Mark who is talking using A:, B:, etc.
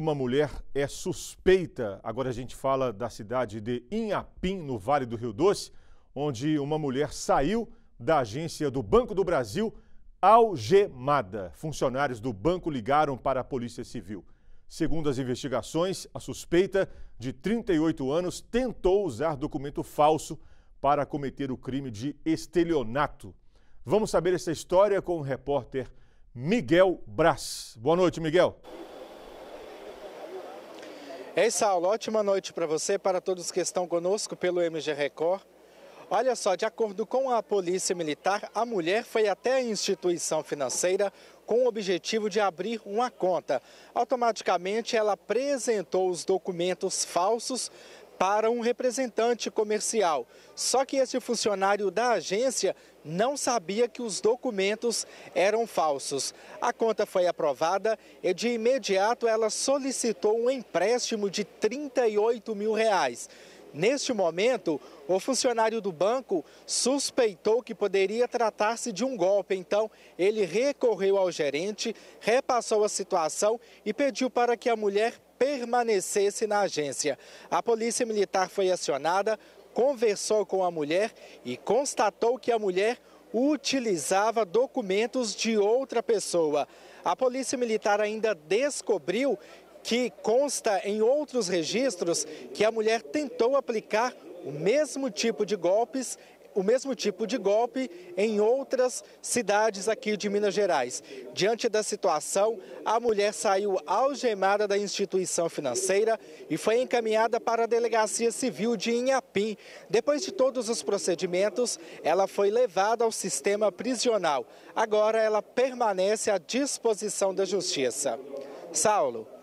A: Uma mulher é suspeita. Agora a gente fala da cidade de Inhapim, no Vale do Rio Doce, onde uma mulher saiu da agência do Banco do Brasil algemada. Funcionários do banco ligaram para a Polícia Civil. Segundo as investigações, a suspeita, de 38 anos, tentou usar documento falso para cometer o crime de estelionato. Vamos saber essa história com o repórter Miguel Braz. Boa noite, Miguel.
B: É isso, Saulo. Ótima noite para você, para todos que estão conosco pelo MG Record. Olha só, de acordo com a Polícia Militar, a mulher foi até a instituição financeira com o objetivo de abrir uma conta. Automaticamente, ela apresentou os documentos falsos para um representante comercial. Só que esse funcionário da agência não sabia que os documentos eram falsos. A conta foi aprovada e de imediato ela solicitou um empréstimo de 38 mil reais. Neste momento, o funcionário do banco suspeitou que poderia tratar-se de um golpe, então ele recorreu ao gerente, repassou a situação e pediu para que a mulher permanecesse na agência. A polícia militar foi acionada, conversou com a mulher e constatou que a mulher utilizava documentos de outra pessoa. A polícia militar ainda descobriu que consta em outros registros que a mulher tentou aplicar o mesmo tipo de golpes o mesmo tipo de golpe em outras cidades aqui de Minas Gerais. Diante da situação, a mulher saiu algemada da instituição financeira e foi encaminhada para a Delegacia Civil de Inhapim. Depois de todos os procedimentos, ela foi levada ao sistema prisional. Agora ela permanece à disposição da Justiça. Saulo.